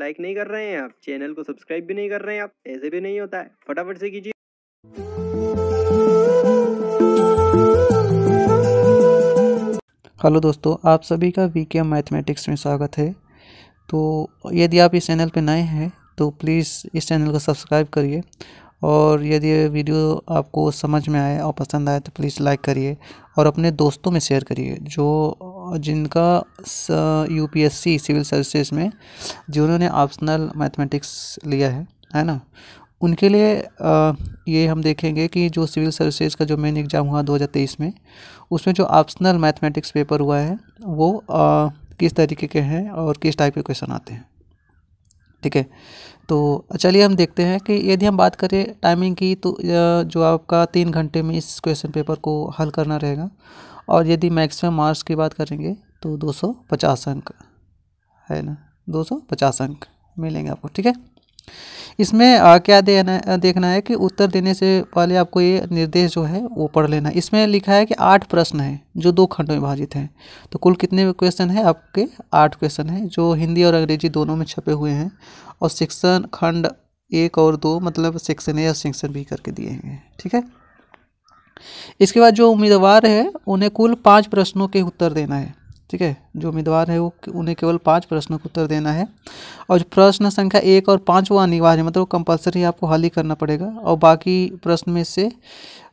like नहीं कर रहे हैं आप चैनल को सब्सक्राइब भी नहीं कर रहे हैं आप ऐसे भी नहीं होता है फटाफट से कीजिए हेलो दोस्तों आप सभी का वी मैथमेटिक्स में स्वागत है तो यदि आप इस चैनल पर नए हैं तो प्लीज़ इस चैनल को सब्सक्राइब करिए और यदि ये वीडियो आपको समझ में आए और पसंद आए तो प्लीज़ लाइक करिए और अपने दोस्तों में शेयर करिए जो और जिनका यूपीएससी सिविल सर्विसेज में जिन्होंने ऑप्शनल मैथमेटिक्स लिया है है ना उनके लिए आ, ये हम देखेंगे कि जो सिविल सर्विसेज का जो मेन एग्ज़ाम हुआ 2023 में उसमें जो ऑप्शनल मैथमेटिक्स पेपर हुआ है वो आ, किस तरीके के हैं और किस टाइप के क्वेश्चन आते हैं ठीक है तो चलिए हम देखते हैं कि यदि हम बात करें टाइमिंग की तो जो आपका तीन घंटे में इस क्वेश्चन पेपर को हल करना रहेगा और यदि मैक्सिमम मार्क्स की बात करेंगे तो 250 अंक है ना 250 अंक मिलेंगे आपको ठीक है इसमें आ, क्या देना देखना है कि उत्तर देने से पहले आपको ये निर्देश जो है वो पढ़ लेना इसमें लिखा है कि आठ प्रश्न हैं जो दो खंडों में विभाजित हैं तो कुल कितने क्वेश्चन हैं आपके आठ क्वेश्चन हैं जो हिंदी और अंग्रेजी दोनों में छपे हुए हैं और सेक्शन खंड एक और दो मतलब सेक्शन ए और सेक्शन बी करके दिए हैं ठीक है इसके बाद जो उम्मीदवार है उन्हें कुल पाँच प्रश्नों के उत्तर देना है ठीक है जो उम्मीदवार है वो उन्हें केवल पाँच प्रश्नों का उत्तर देना है और प्रश्न संख्या एक और पाँच वो अनिवार्य मतलब कंपलसरी आपको हल ही करना पड़ेगा और बाकी प्रश्न में से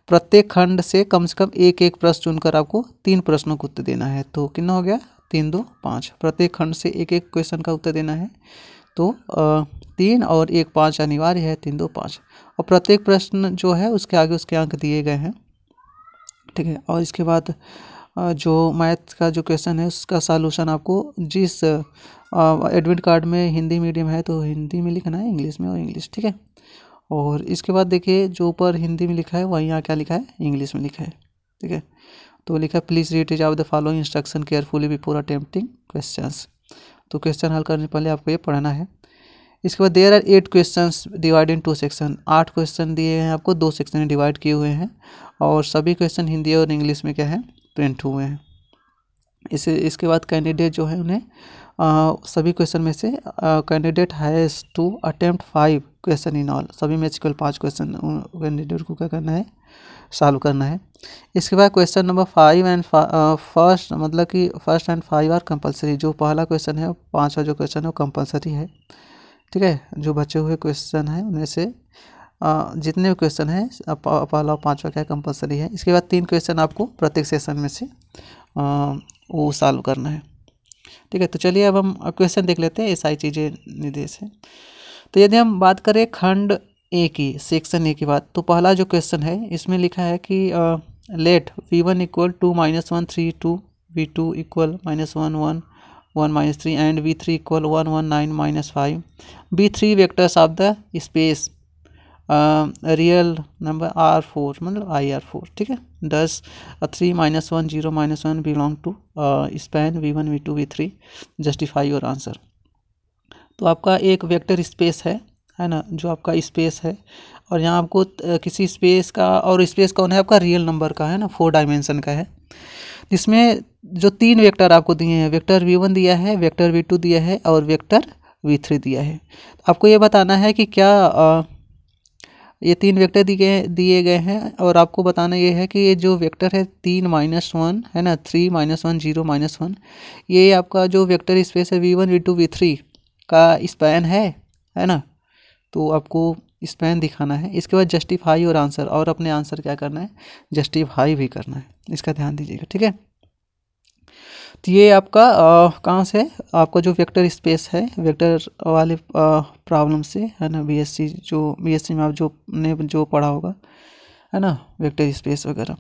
प्रत्येक खंड से कम से कम एक एक प्रश्न चुनकर आपको तीन प्रश्नों का उत्तर देना है तो कितना हो गया तीन दो पाँच प्रत्येक खंड से एक एक क्वेश्चन का उत्तर देना है तो तीन और एक पाँच अनिवार्य है तीन दो पाँच और प्रत्येक प्रश्न जो है उसके आगे उसके अंक दिए गए हैं ठीक है और इसके बाद जो मैथ का जो क्वेश्चन है उसका सॉल्यूशन आपको जिस एडमिट कार्ड में हिंदी मीडियम है तो हिंदी में लिखना है इंग्लिश में और इंग्लिश ठीक है और इसके बाद देखिए जो ऊपर हिंदी में लिखा है वहीं यहाँ क्या लिखा है इंग्लिश में लिखा है ठीक है तो लिखा है please read is all the following instruction carefully before attempting question तो क्वेश्चन हल करने पहले आपको ये पढ़ना है इसके बाद there are eight question divided into section आठ क्वेश्चन दिए हैं आपको दो सेक्शन डिवाइड किए हुए हैं और सभी क्वेश्चन हिंदी और इंग्लिश में क्या है प्रिंट हुए हैं इसे इसके बाद कैंडिडेट जो है उन्हें आ, सभी क्वेश्चन में से candidate has to attempt five question in all सभी में से केवल पाँच क्वेश्चन कैंडिडेट को क्या करना है सॉल्व करना है इसके बाद question number five and first मतलब कि first and five are compulsory जो पहला क्वेश्चन है पाँचवा जो क्वेश्चन है वो कंपलसरी है ठीक है जो बचे हुए क्वेश्चन हैं उनमें से जितने भी क्वेश्चन हैं पहला और पाँचवा क्या कंपलसरी है इसके बाद तीन क्वेश्चन आपको प्रत्येक सेशन में से वो सॉल्व करना है ठीक है तो चलिए अब हम क्वेश्चन देख लेते हैं ये सारी चीज़ें निर्देश है तो यदि हम बात करें खंड ए की सेक्शन ए की बात तो पहला जो क्वेश्चन है इसमें लिखा है कि आ, let v one equal to minus one three two v two equal minus one one one minus three and v three equal one one nine minus five be three vectors of the space real number R four मतलब I R four ठीक है दस three minus one zero minus one belong to span v one v two v three justify your answer तो आपका एक vector space है है ना जो आपका स्पेस है और यहाँ आपको किसी स्पेस का और स्पेस कौन है आपका रियल नंबर का है ना फोर डायमेंशन का है इसमें जो तीन वेक्टर आपको दिए हैं वेक्टर वी वन दिया है वेक्टर वी टू दिया है और वेक्टर वी थ्री दिया है आपको ये बताना है कि क्या आ, ये तीन वेक्टर दिए दिए गए हैं और आपको बताना ये है कि ये जो वेक्टर है तीन माइनस वन है ना three minus one zero minus one ये आपका जो वेक्टर स्पेस है v one v two v three का स्पैन है है ना तो आपको स्पैन दिखाना है इसके बाद जस्टिफाई और आंसर और अपने आंसर क्या करना है जस्टिफाई भी करना है इसका ध्यान दीजिएगा ठीक है नेक्स्ट ये आपका कहाँ से आपका जो वेक्टर स्पेस है वेक्टर वाले प्रॉब्लम से है ना बीएससी जो बीएससी में आप जो ने जो पढ़ा होगा है ना वेक्टर स्पेस वगैरह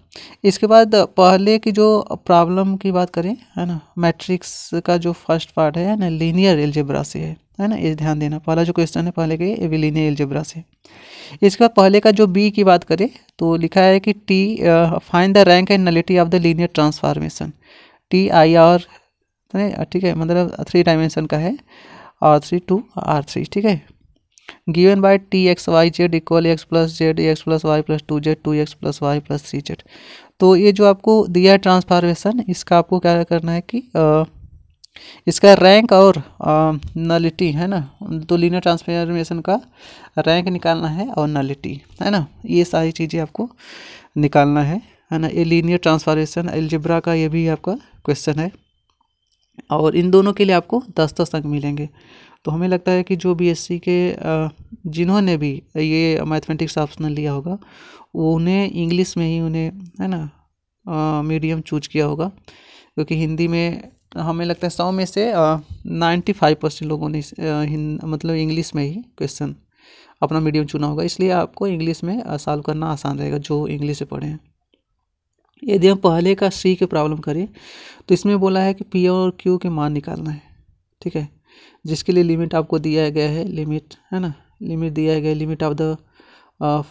इसके बाद पहले की जो प्रॉब्लम की बात करें है ना मैट्रिक्स का जो फर्स्ट पार्ट है ना लीनियर एल्जेब्रा से है है ना ये ध्यान देना पहला जो क्वेश्चन है पहले के ये भी लीनियर एल्जेब्रा से इसके बाद पहले का जो बी की बात करें तो लिखा है कि T find the rank and nullity of the linear transformation T I R ठीक है मतलब थ्री डायमेंशन का है R three to R three ठीक है given by T x y z equal x plus z x plus y plus two z two x plus y plus three z तो ये जो आपको दिया है ट्रांसफार्मेशन इसका आपको क्या करना है कि आ, इसका रैंक और नलिटी है ना तो लीनियर ट्रांसफॉर्मेशन का रैंक निकालना है और नलिटी है ना ये सारी चीज़ें आपको निकालना है है ना ये लीनियर ट्रांसफॉर्मेशन एल्जिब्रा का ये भी आपका क्वेश्चन है और इन दोनों के लिए आपको दस दस अंक मिलेंगे तो हमें लगता है कि जो बीएससी के जिन्होंने भी ये मैथमेटिक्स ऑप्शनल लिया होगा उन्हें इंग्लिश में ही उन्हें है ना मीडियम चूज किया होगा क्योंकि हिंदी में हमें लगता है सौ में से नाइन्टी फाइव परसेंट लोगों ने मतलब इंग्लिश में ही क्वेश्चन अपना मीडियम चुना होगा इसलिए आपको इंग्लिश में सॉल्व करना आसान रहेगा जो इंग्लिश से पढ़े हैं यदि हम पहले का सी के प्रॉब्लम करें तो इसमें बोला है कि पी और क्यू के मान निकालना है ठीक है जिसके लिए लिमिट आपको दिया गया है लिमिट है ना लिमिट दिया गया है limit of the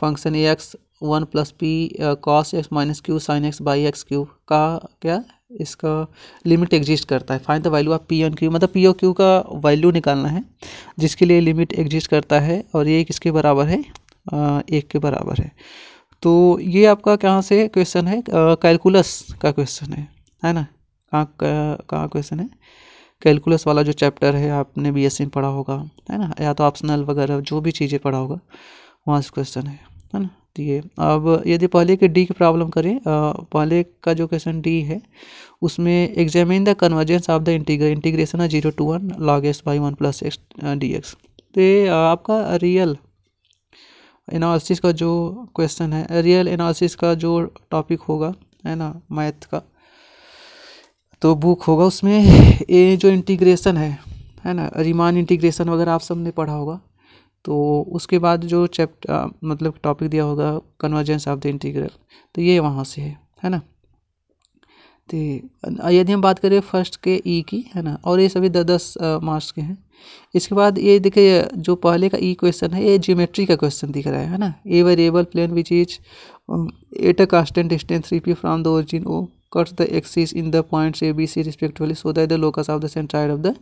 function a x one plus p cos x minus q sine x by x q का क्या इसका लिमिट एग्जिस्ट करता है find the value of p and q मतलब पी ओ क्यू का वैल्यू निकालना है जिसके लिए लिमिट एग्जिस्ट करता है और ये किसके बराबर है एक के बराबर है तो ये आपका कहाँ से क्वेश्चन है कैलकुलस का क्वेश्चन है है ना कहाँ कहाँ क्वेश्चन है कैलकुलस वाला जो चैप्टर है आपने बी में पढ़ा होगा है ना या तो ऑप्शनल वगैरह जो भी चीज़ें पढ़ा होगा वहाँ से क्वेश्चन है है ना तो ये अब यदि पहले के डी की प्रॉब्लम करें पहले का जो क्वेश्चन डी है उसमें examine the convergence of the integral integration है zero to one log s by one plus x d x तो आपका रियल एनालिसिस का जो क्वेश्चन है रियल एनालिसिस का जो टॉपिक होगा है ना मैथ का तो बुक होगा उसमें ये जो इंटीग्रेशन है है ना रिमान इंटीग्रेशन वगैरह आप सबने पढ़ा होगा तो उसके बाद जो चैप्टर मतलब टॉपिक दिया होगा कन्वर्जेंस ऑफ द इंटीग्रल तो ये वहाँ से है है ना तो यदि हम बात करें फर्स्ट के ई e की है ना और ये सभी दस दस मार्क्स के हैं इसके बाद ये देखिए जो पहले का ई e क्वेश्चन है ये जियोमेट्री का क्वेश्चन दिख रहा है है ना a variable plane which is at a constant distance three p from the origin O cuts the axis in the points A B C respectively so that the locus of the centroid of the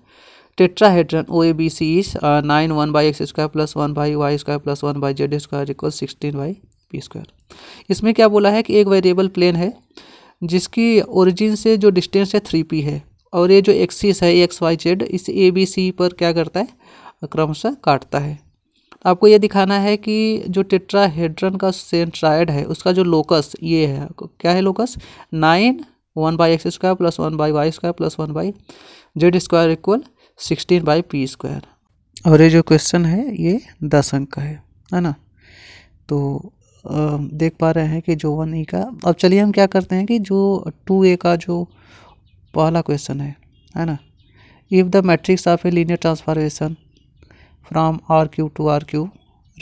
tetrahedron O A B C is nine one by x square plus one by y square plus one by z square equal sixteen by p square इसमें क्या बोला है कि एक variable plane है जिसकी origin से जो डिस्टेंस है थ्री पी है और ये जो एक्सिस है एक्स वाई जेड इस ए बी सी पर क्या करता है क्रमशः काटता है आपको ये दिखाना है कि जो टेट्राहेड्रन का सेंट्राइड है उसका जो लोकस ये है क्या है locus nine one by x square plus one by y square plus one by z square equal sixteen by p square और ये जो क्वेश्चन है ये दस अंक का है है ना तो देख पा रहे हैं कि जो वन ई का अब चलिए हम क्या करते हैं कि जो टू ए का जो पहला क्वेश्चन है है ना if the matrix of a linear transformation from R Q to R Q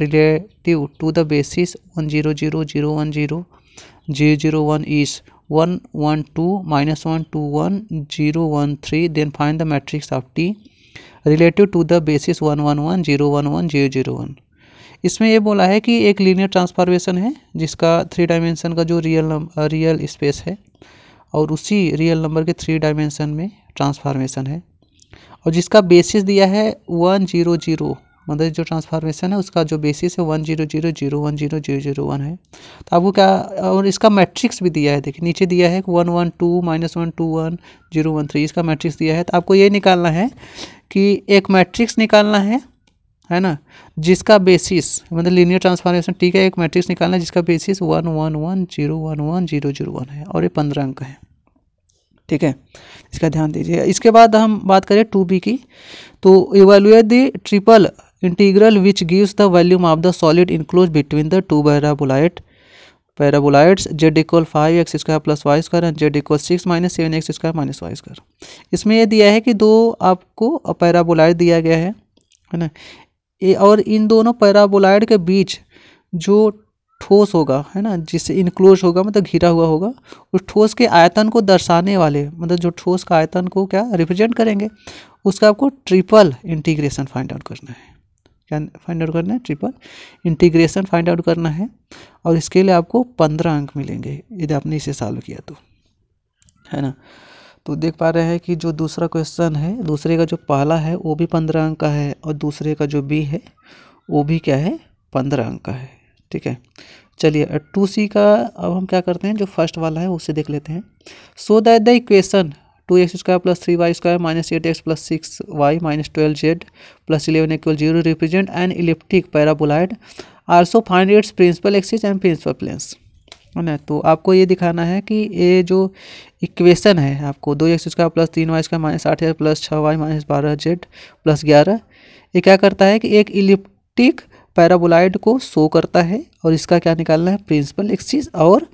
relative to the basis one zero zero zero one zero zero zero one is one one two minus one two one zero one three then find the matrix of T relative to the basis one one one zero one one zero zero one इसमें ये बोला है कि एक linear transformation है जिसका three dimension का जो रियल रियल स्पेस है और उसी रियल नंबर के थ्री डायमेंशन में ट्रांसफार्मेशन है और जिसका बेसिस दिया है वन जीरो जीरो मतलब जो ट्रांसफॉर्मेशन है उसका जो बेसिस है one zero zero zero one zero zero zero one है तो आपको क्या और इसका मैट्रिक्स भी दिया है देखिए नीचे दिया है one one two minus one two one zero one three इसका मैट्रिक्स दिया है तो आपको ये निकालना है कि एक मैट्रिक्स निकालना है है ना जिसका बेसिस मतलब लीनियर ट्रांसफॉर्मेशन टी का एक मैट्रिक्स निकालना है जिसका basis one one one zero one one zero zero one है और ये पंद्रह अंक है ठीक है इसका ध्यान दीजिए इसके बाद हम बात करें टू बी की तो evaluate the triple integral which gives the volume of the solid enclose between the two paraboloid paraboloids z equal five x square plus y square and z equal six minus seven x square minus y square इसमें यह दिया है कि दो आपको paraboloid दिया गया है है ना और इन दोनों पैराबोलाइड के बीच जो ठोस होगा है ना जिससे इनक्लोज होगा मतलब घिरा हुआ होगा उस ठोस के आयतन को दर्शाने वाले मतलब जो ठोस का आयतन को क्या रिप्रेजेंट करेंगे उसका आपको ट्रिपल इंटीग्रेशन फाइंड आउट करना है क्या फाइंड आउट करना है ट्रिपल इंटीग्रेशन फाइंड आउट करना है और इसके लिए आपको पंद्रह अंक मिलेंगे यदि आपने इसे सॉल्व किया तो है ना तो देख पा रहे हैं कि जो दूसरा क्वेश्चन है दूसरे का जो पहला है वो भी पंद्रह अंक का है और दूसरे का जो बी है वो भी क्या है पंद्रह अंक का है ठीक है चलिए टू सी का अब हम क्या करते हैं जो फर्स्ट वाला है उसे देख लेते हैं so that the equation two x square plus three y square minus eight x plus six y minus twelve z plus eleven equal zero represent and elliptic paraboloid also find its principal axis and principal planes है ना तो आपको ये दिखाना है कि ये जो इक्वेशन है आपको दो एक्स स्क्वायर प्लस तीन वाई स्क्वायर माइनस आठ हजार प्लस छः वाई माइनस बारह जेड प्लस ग्यारह ये क्या करता है कि एक इलिप्टिक पैराबोलाइड को शो करता है और इसका क्या निकालना है प्रिंसिपल एक्सिस और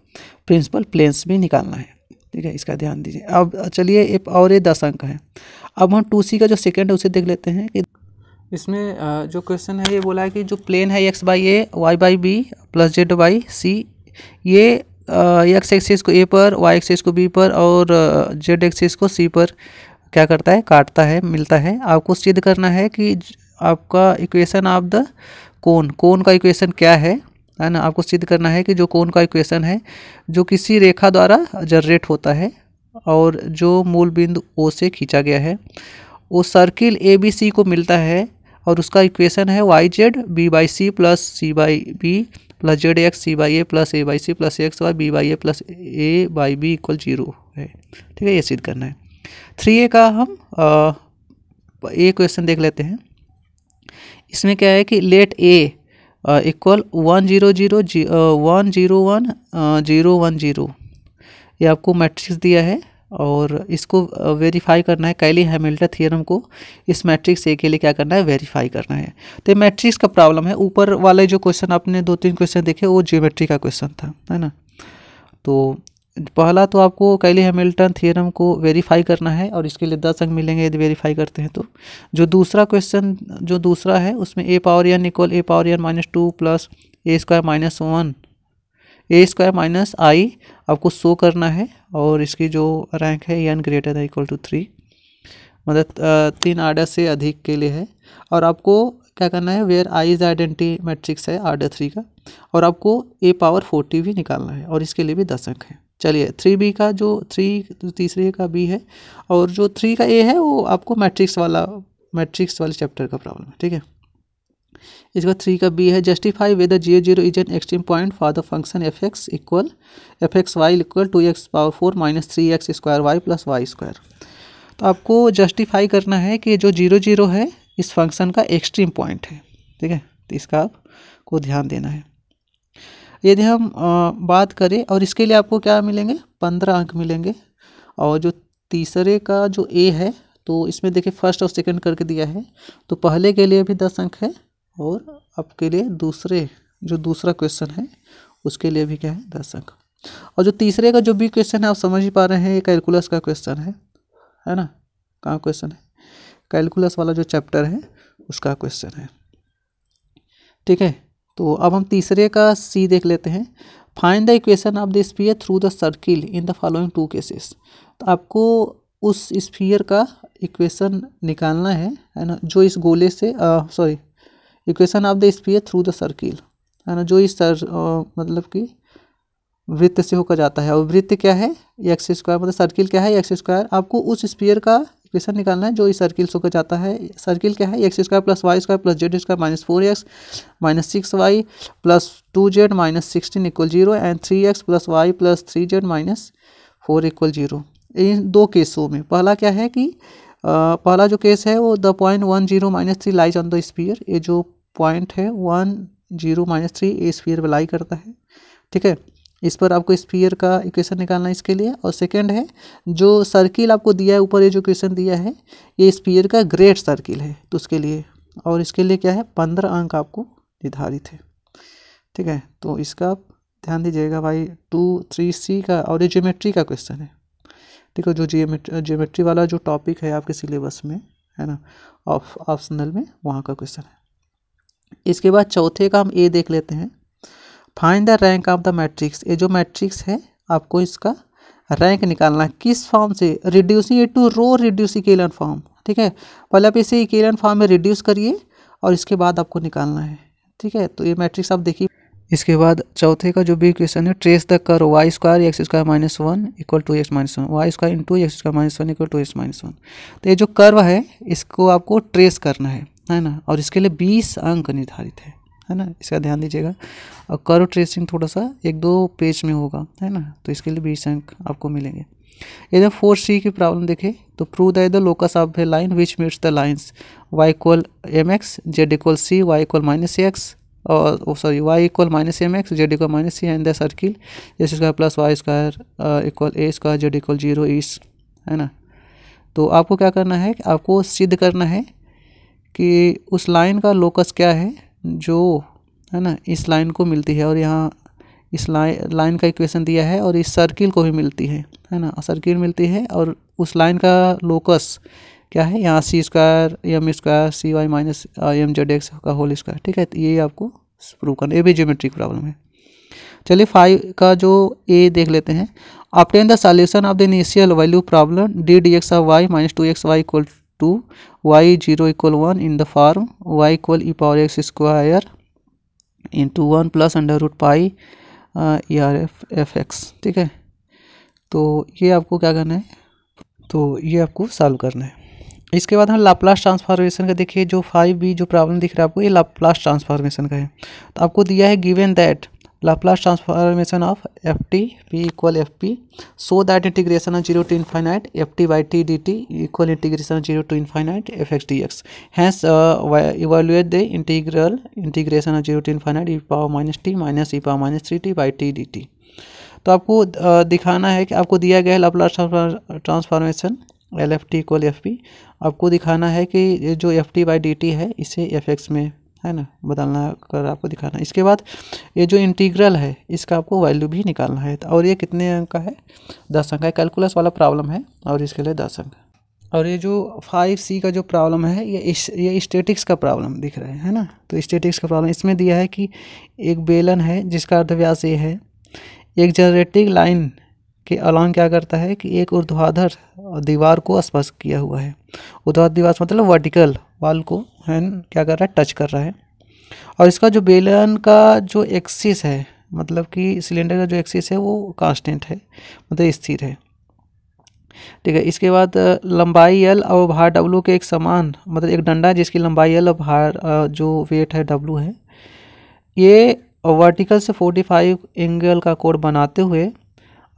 प्रिंसिपल प्लेन्स भी निकालना है ठीक है इसका ध्यान दीजिए अब चलिए एक और ये दस अंक है अब हम टू सी का जो सेकेंड है उसे देख लेते हैं कि इसमें जो क्वेश्चन है ये बोला है कि जो प्लेन है x by a y by b plus z by c ये एक्स एक्सिस को ए पर वाई एक्सिस को बी पर और जेड एक्सिस को सी पर क्या करता है काटता है मिलता है आपको सिद्ध करना है कि आपका equation of the cone cone का इक्वेशन क्या है है ना आपको सिद्ध करना है कि जो कोन का इक्वेशन है जो किसी रेखा द्वारा जनरेट होता है और जो मूल बिंदु ओ से खींचा गया है वो सर्किल ए बी सी को मिलता है और उसका इक्वेशन है y z b by c plus c by b plus z x c by a plus a by c plus x y b by a plus a by b equal zero है ठीक है ये सिद्ध करना है three ए का हम ए question देख लेते हैं इसमें क्या है कि let a equal one zero zero g one zero one zero one zero ये आपको मैट्रिक्स दिया है और इसको वेरीफाई करना है कैली हैमिल्टन थियरम को इस मैट्रिक्स ए के लिए क्या करना है वेरीफाई करना है तो ये मैट्रिक्स का प्रॉब्लम है ऊपर वाले जो क्वेश्चन आपने दो तीन क्वेश्चन देखे वो ज्योमेट्री का क्वेश्चन था है ना तो पहला तो आपको कैली हैमिल्टन थियरम को वेरीफाई करना है और इसके लिए दस अंक मिलेंगे यदि वेरीफाई करते हैं तो जो दूसरा क्वेश्चन जो दूसरा है उसमें a power n equal a power n minus two plus a square minus one a square minus I आपको शो करना है और इसकी जो रैंक है एन ग्रेटर है इक्वल टू थ्री मतलब तीन आर्डर से अधिक के लिए है और आपको क्या करना है where I is identity matrix है आर्डर थ्री का और आपको ए पावर फोर्टी भी निकालना है और इसके लिए भी दस अंक है चलिए थ्री बी का जो थ्री तीसरे का बी है और जो थ्री का ए है वो आपको मैट्रिक्स वाला मैट्रिक्स वाले चैप्टर का प्रॉब्लम है ठीक है इसका थ्री का बी है justify whether zero zero is an extreme point for the function f x equal f x y equal two x power four minus three x square y plus y square तो आपको justify करना है कि जो zero zero है इस function का extreme point है ठीक है तो इसका आपको ध्यान देना है यदि हम बात करें और इसके लिए आपको क्या मिलेंगे पंद्रह अंक मिलेंगे और जो तीसरे का जो ए है तो इसमें देखिए फर्स्ट और सेकंड करके दिया है तो पहले के लिए भी दस अंक है और आपके लिए दूसरे जो दूसरा क्वेश्चन है उसके लिए भी क्या है दस अंक और जो तीसरे का जो भी क्वेश्चन है आप समझ ही पा रहे हैं ये कैलकुलस का क्वेश्चन है है ना कहाँ क्वेश्चन है कैलकुलस वाला जो चैप्टर है उसका क्वेश्चन है ठीक है तो अब हम तीसरे का सी देख लेते हैं find the equation of the sphere through the circle in the following two cases तो आपको उस स्पीयर का इक्वेशन निकालना है है ना जो इस गोले से sorry equation of the sphere through the circle है ना जो इस सर मतलब कि वृत्त से होकर जाता है और वृत्त क्या है एक्स स्क्वायर मतलब सर्किल क्या है एक्स स्क्वायर आपको उस स्पीयर का इक्वेशन निकालना है जो इस सर्किल से होकर जाता है सर्किल क्या है x square plus y square plus z square minus four x minus six y plus two z minus sixteen equal zero and three x plus y plus three z minus four equal zero इन दो केसों में पहला क्या है कि पहला जो केस है वो the point one zero minus three lies on the sphere ये जो पॉइंट है one zero minus three a sphere apply करता है ठीक है इस पर आपको स्पीयर का इक्वेशन निकालना है इसके लिए और सेकंड है जो सर्किल आपको दिया है ऊपर ये जो क्वेश्चन दिया है ये स्पीयर का ग्रेट सर्किल है तो उसके लिए और इसके लिए क्या है पंद्रह अंक आपको निर्धारित है ठीक है तो इसका आप ध्यान दीजिएगा भाई टू थ्री सी का और ये जियोमेट्री का क्वेश्चन है ठीक है जो जियोमेट्री जियोमेट्री वाला जो टॉपिक है आपके सिलेबस में है ना ऑप्शनल में वहाँ का क्वेश्चन है इसके बाद चौथे का हम ए देख लेते हैं find the rank of the matrix ये जो मैट्रिक्स है आपको इसका रैंक निकालना किस फॉर्म से reducing it to row reduce echelon form ठीक है पहले आप इसे इकेलन फॉर्म में रिड्यूस करिए और इसके बाद आपको निकालना है ठीक है तो ये मैट्रिक्स आप देखिए इसके बाद चौथे का जो भी क्वेश्चन है trace the curve y square x square minus one equal two x minus one y square into x square minus one equal two x minus one तो ये जो कर्व है इसको आपको ट्रेस करना है है ना और इसके लिए बीस अंक निर्धारित है है ना इसका ध्यान दीजिएगा और कर्व ट्रेसिंग थोड़ा सा एक दो पेज में होगा है ना तो इसके लिए बीस अंक आपको मिलेंगे यदि फोर सी की प्रॉब्लम देखें तो prove the locus of a line which meets the lines y equal m x z equal c y equal minus x और sorry y equal minus m x z equal minus c and the circle s square plus y square equal a square z equal zero is है ना तो आपको क्या करना है आपको सिद्ध करना है कि उस लाइन का लोकस क्या है जो है ना इस लाइन को मिलती है और यहाँ इस लाइन लाइन का इक्वेशन दिया है और इस सर्किल को भी मिलती है है ना सर्किल मिलती है और उस लाइन का लोकस क्या है यहाँ c square m square c y minus m z x का होल स्क्वायर ठीक है तो ये आपको प्रूव करना ये भी ज्योमेट्रिक प्रॉब्लम है चलिए फाइव का जो ए देख लेते हैं obtain the solution of the initial value problem d d x of y minus two x y equal two y zero equal one in the form y equal e power x square into one plus under root pi e r f f x ठीक है तो ये आपको क्या करना है तो ये आपको सॉल्व करना है इसके बाद हम लाप्लास ट्रांसफॉर्मेशन का देखिए जो फाइव बी जो प्रॉब्लम दिख रहा है आपको ये लाप्लास ट्रांसफॉर्मेशन का है तो आपको दिया है given that Laplace transformation of f t p equal f p so that integration of zero to infinite f t by t d t equal integration of zero to infinite f x d x hence evaluate the integral integration of zero to infinite e power minus t minus e power minus three t by t d t तो आपको uh, दिखाना है कि आपको दिया गया है Laplace transformation l f t equal f p आपको दिखाना है कि जो f t by d t है इसे एफ एक्स में है ना बदलना कर आपको दिखाना इसके बाद ये जो इंटीग्रल है इसका आपको वैल्यू भी निकालना है और ये कितने अंक का है दस अंक का कैलकुलस वाला प्रॉब्लम है और इसके लिए दस अंक और ये जो फाइव सी का जो प्रॉब्लम है ये इस, ये स्टेटिक्स का प्रॉब्लम दिख रहा है है ना तो स्टेटिक्स का प्रॉब्लम इसमें दिया है कि एक बेलन है जिसका अर्धव्यास ये है एक जनरेटिंग लाइन के अलॉन्ग क्या करता है कि एक ऊर्ध्वाधर दीवार को स्पर्श किया हुआ है ऊर्ध्वाधर दीवार मतलब वर्टिकल बाल को है क्या कर रहा है टच कर रहा है और इसका जो बेलन का जो एक्सिस है मतलब कि सिलेंडर का जो एक्सिस है वो कांस्टेंट है मतलब स्थिर है ठीक है इसके बाद लंबाई एल और भार डब्लू के एक समान मतलब एक डंडा जिसकी लंबाई एल और भार जो वेट है डब्लू है ये वर्टिकल से फोर्टी फाइव एंगल का कोड बनाते हुए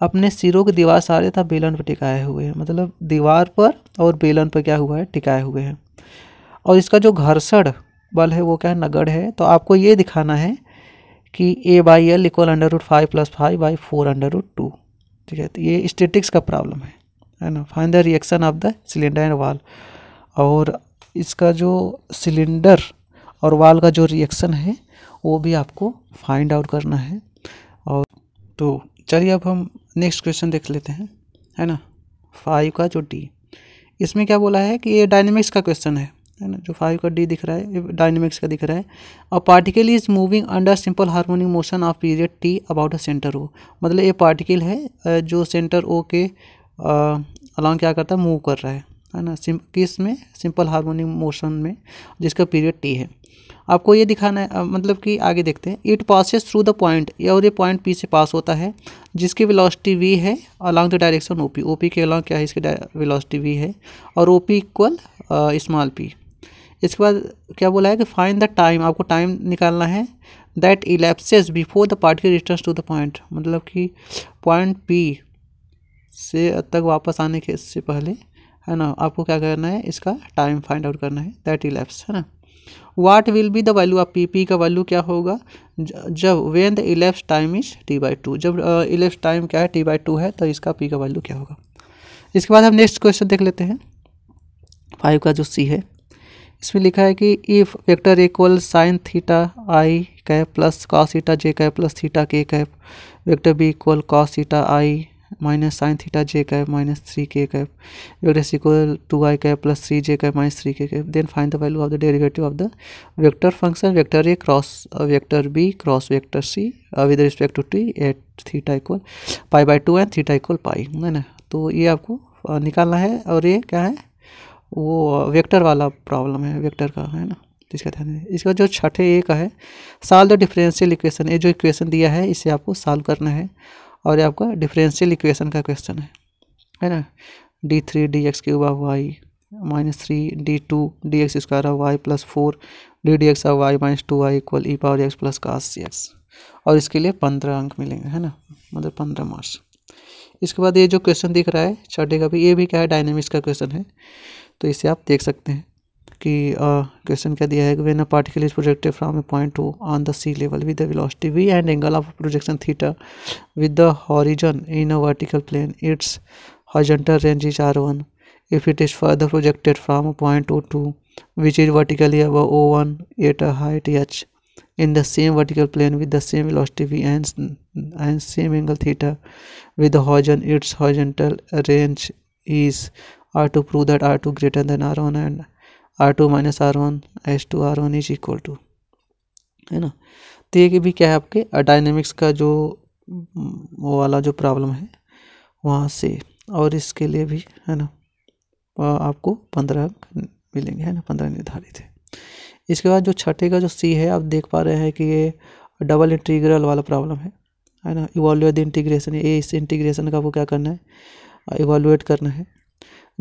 अपने सिरों की दीवार सारे था बेलन पर टिकाए हुए हैं मतलब दीवार पर और बेलन पर क्या हुआ है टिकाए हुए हैं और इसका जो घर्षण बल है वो क्या है नगड़ है तो आपको ये दिखाना है कि a by l equal under root five plus five by four under root two ठीक है तो ये स्टेटिक्स का प्रॉब्लम है है ना find the reaction of the cylinder and wall और इसका जो सिलेंडर और वाल का जो रिएक्शन है वो भी आपको फाइंड आउट करना है और तो चलिए अब हम नेक्स्ट क्वेश्चन देख लेते हैं है ना फाइव का जो डी इसमें क्या बोला है कि ये डायनेमिक्स का क्वेश्चन है है ना जो फाइव का डी दिख रहा है डायनेमिक्स का दिख रहा है a particle is moving under simple harmonic motion of period t about a centre o मतलब ये पार्टिकल है जो सेंटर ओ के अलॉन्ग क्या करता है मूव कर रहा है है ना सिम किस में सिंपल हार्मोनिक मोशन में जिसका पीरियड टी है आपको ये दिखाना है मतलब कि आगे देखते हैं it passes through the point या और ये पॉइंट पी से पास होता है जिसकी वेलोसिटी वी है along the direction o p o p के अलॉन्ग क्या है इसकी वेलोसिटी वी है और o p equal small p इसके बाद क्या बोला है कि फाइन द टाइम आपको टाइम निकालना है that elapses before the particle return to the point मतलब कि पॉइंट पी से तक वापस आने के से पहले है ना आपको क्या करना है इसका टाइम फाइंड आउट करना है दैट इलेप्स है ना what will be the value of p p का वैल्यू क्या होगा जब when the elapse time is t by two जब इलेप्स uh, टाइम क्या है टी बाई टू है तो इसका पी का वैल्यू क्या होगा इसके बाद हम नेक्स्ट क्वेश्चन देख लेते हैं फाइव का जो सी है इसमें लिखा है कि if vector equal sine theta i cap plus cos theta j cap plus theta k cap vector b equal cos theta i minus sine theta j cap minus three k cap vector c equal two i cap plus three j cap minus three k cap then find the value of the derivative of the vector function vector a cross vector b cross vector c with respect to t at theta equal pi by two and theta equal pi है ना तो ये आपको uh, निकालना है और ये क्या है वो वेक्टर वाला प्रॉब्लम है वेक्टर का है ना तो इसका ध्यान दें इसका जो छठे ए का है साल द डिफरेंशियल इक्वेशन ये जो इक्वेशन दिया है इसे आपको सॉल्व करना है और ये आपका डिफरेंशियल इक्वेशन का क्वेश्चन है है ना d three d x cube of y minus three d two d x square of y plus four d d x of y minus two y equal e power x plus cos x और इसके लिए पंद्रह अंक मिलेंगे है ना मतलब पंद्रह मार्क्स इसके बाद ये जो क्वेश्चन दिख रहा है छठे का भी ये भी क्या है डायनेमिक्स का क्वेश्चन है तो इसे आप देख सकते हैं कि क्वेश्चन क्या दिया है कि when a particle is projected from a point two on the sea level with the velocity v and angle of projection theta with the horizon in a vertical plane its horizontal range is R one if it is further projected from point two two which is vertically above O one at height h in the same vertical plane with the same velocity v and and same angle theta with horizon its horizontal range is R2 prove that R2 greater than R1 and R2 minus R one s two R one is equal to है ना तो ये भी क्या है आपके dynamics का जो वो वाला जो प्रॉब्लम है वहाँ से और इसके लिए भी है ना आपको पंद्रह मिलेंगे है ना पंद्रह निर्धारित है इसके बाद जो छठे का जो सी है आप देख पा रहे हैं कि ये डबल इंटीग्रल वाला प्रॉब्लम है है ना इवॉल्यूट इंटीग्रेशन ए इस इंटीग्रेशन का वो क्या करना है इवॉल्यूएट करना है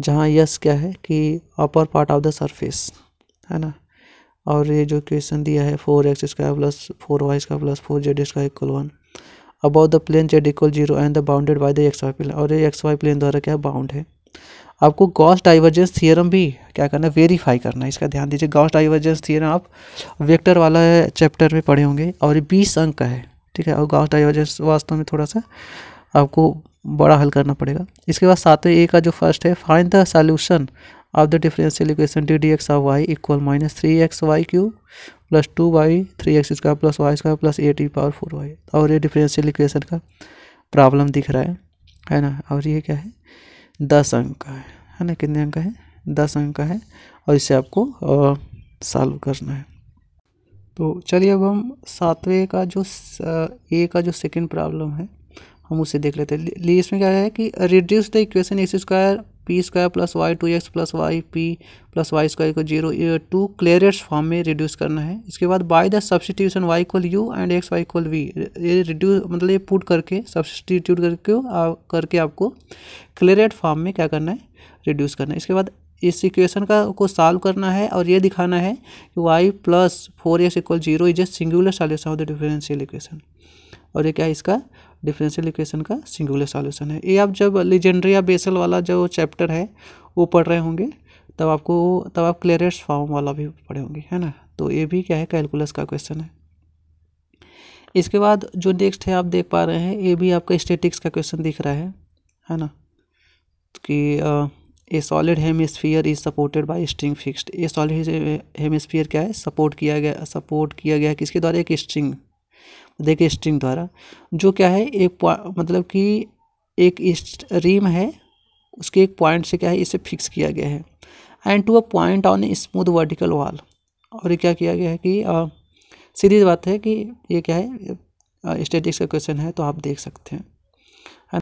जहाँ यस क्या है कि upper part of the surface है ना और ये जो क्वेश्चन दिया है four x square plus four y square plus four z square equal one above the plane z equal zero and the bounded by the x y plane और ये x y plane द्वारा क्या bound है आपको Gauss divergence theorem भी क्या करना है वेरीफाई करना है इसका ध्यान दीजिए गॉस डाइवर्जेंस थियरम आप वेक्टर वाला चैप्टर में पढ़े होंगे और ये बीस अंक का है ठीक है और गॉस डाइवर्जेंस वास्तव में थोड़ा सा आपको बड़ा हल करना पड़ेगा इसके बाद सातवें ए का जो फर्स्ट है find the solution of the differential equation d d x of y equal minus three x y q plus two y three x square plus y square plus eight e power four y और ये differential equation का problem दिख रहा है है ना और ये क्या है दस अंक का है है ना कितने अंक का है दस अंक का है और इसे आपको सॉल्व करना है तो चलिए अब हम सातवें का जो ए का जो सेकेंड प्रॉब्लम है हम उसे देख लेते हैं लिए इसमें क्या है कि reduce the equation x square p square plus y two x plus y p plus y square को जीरो टू क्लियरेस्ट फॉर्म में रिड्यूस करना है इसके बाद by the substitution y equal u and x y equal v ये reduce मतलब ये put करके सब्सटीट्यूट करके करके आपको क्लियरेट फॉर्म में क्या करना है रिड्यूस करना है इसके बाद इस इक्वेशन का को सॉल्व करना है और ये दिखाना है कि y plus four x equal zero is a singular solution of the differential equation और ये क्या है इसका डिफरेंशियल इक्वेशन का सिंगुलर सॉल्यूशन है ये आप जब लिजेंड्रिया बेसल वाला जो चैप्टर है वो पढ़ रहे होंगे तब आपको तब आप क्लियरेस्ट फॉर्म वाला भी पढ़े होंगे है ना तो ये भी क्या है कैलकुलस का क्वेश्चन है इसके बाद जो नेक्स्ट है आप देख पा रहे हैं ये भी आपका स्टेटिक्स का क्वेश्चन दिख रहा है है ना कि a solid hemisphere is supported by string fixed a solid hemisphere क्या है सपोर्ट किया गया सपोर्ट किया गया किसके द्वारा एक स्ट्रिंग देखिए स्ट्रिंग द्वारा जो क्या है एक मतलब कि एक स्ट्रीम है उसके एक पॉइंट से क्या है इसे फिक्स किया गया है and to a point on smooth vertical wall और ये क्या किया गया है कि सीधी बात है कि ये क्या है स्टेटिक्स का क्वेश्चन है तो आप देख सकते हैं हाँ,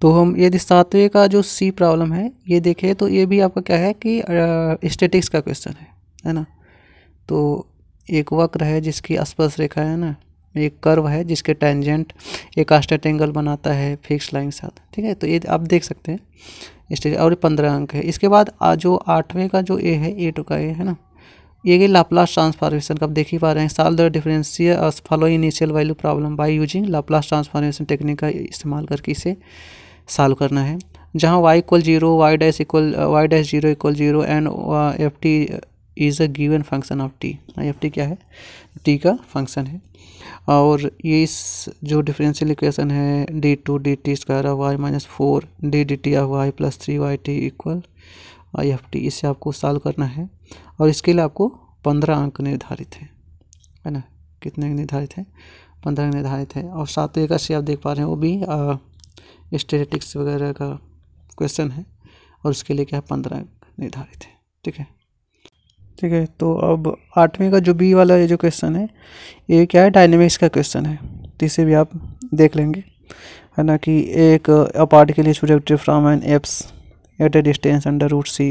तो हम यदि सातवें का जो सी प्रॉब्लम है ये देखें तो ये भी आपका क्या है कि स्टेटिक्स का क्वेश्चन है है ना तो एक वक्र है जिसकी स्पर्श रेखा है ना एक कर्व है जिसके टेंजेंट एक आस्टेट एंगल बनाता है फिक्स लाइन के साथ ठीक है तो ये आप देख सकते हैं स्टेज और पंद्रह अंक है इसके बाद जो आठवें का जो ए है ए टू का ए है ना ये लाप्लास ट्रांसफॉर्मेशन का आप देख ही पा रहे हैं साल दर differential follow initial value problem by using Laplace transformation technique का इस्तेमाल करके इसे सॉल्व करना है जहाँ y equal zero y dash equal y dash zero equal zero and f t is a given function of t f t क्या है T का फंक्शन है और ये इस जो डिफरेंशियल इक्वेशन है d two d t square of y minus four d d t of y plus three y t equal i f t इसे आपको सॉल्व करना है और इसके लिए आपको पंद्रह अंक निर्धारित हैं है ना कितने निर्धारित हैं पंद्रह अंक निर्धारित हैं और सातवें का से आप देख पा रहे हैं वो भी स्टेटिक्स वगैरह का क्वेश्चन है और उसके लिए क्या है पंद्रह अंक निर्धारित है ठीक है ठीक है तो अब आठवीं का जो बी वाला ये जो क्वेश्चन है ये क्या है डायनेमिक्स का क्वेश्चन है तो इसे भी आप देख लेंगे है ना कि एक अपार्ट के लिए subjective from an apse at a distance under root c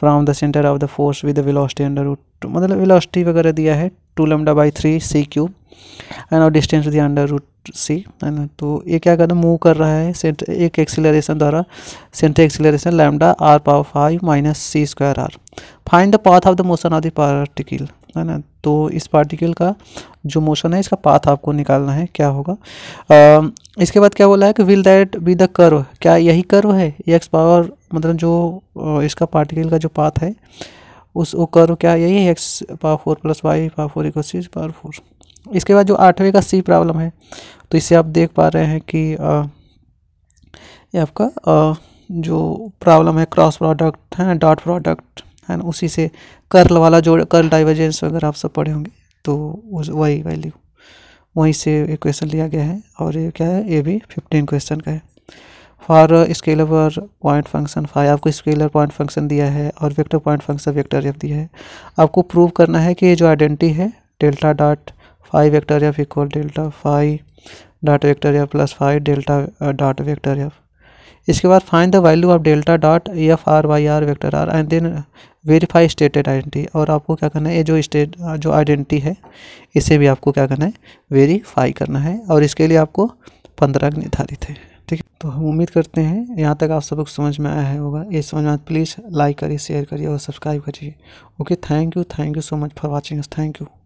from the centre of the force with velocity under root मतलब विलोस्टी वगैरह दिया है two lambda by three c cube and और डिस्टेंस दिया अंडर रूट सी है ना तो ये क्या करना मूव कर रहा है सेंट एक एक्सीलरेशन द्वारा central acceleration lambda r power five minus c square r find the path of the motion of the particle है ना तो इस पार्टिकल का जो मोशन है इसका पाथ आपको निकालना है क्या होगा आ, इसके बाद क्या बोला है कि will that be the curve क्या यही कर्व है एक्स पावर मतलब जो इसका पार्टिकल का जो पाथ है उस वो कर्व क्या यही है x power four plus y power four equal six power four इसके बाद जो आठवें का सी प्रॉब्लम है तो इसे आप देख पा रहे हैं कि आ, ये आपका आ, जो प्रॉब्लम है क्रॉस प्रोडक्ट है डॉट प्रोडक्ट है ना उसी से कर्ल वाला जो कर्ल डाइवर्जेंस वगैरह आप सब पढ़े होंगे तो उस वही वैल्यू वहीं से एक क्वेश्चन लिया गया है और ये क्या है ये भी फिफ्टीन क्वेश्चन का है for scalar point function five आपको स्केलर पॉइंट फंक्शन दिया है और vector point function vector f दिया है आपको प्रूव करना है कि जो आइडेंटिटी है delta dot five vector f equal delta five dot vector f plus five delta dot vector f इसके बाद find the value of delta dot f r y r vector r and then verify stated identity और आपको क्या करना है ये जो state जो आइडेंटिटी है इसे भी आपको क्या करना है वेरीफाई करना है और इसके लिए आपको पंद्रह अंक निर्धारित है ठीक है तो हम उम्मीद करते हैं यहाँ तक आप सबको समझ में आया होगा ये समझ में प्लीज़ लाइक करिए शेयर करिए और सब्सक्राइब करिए okay thank you thank you so much for watching thank you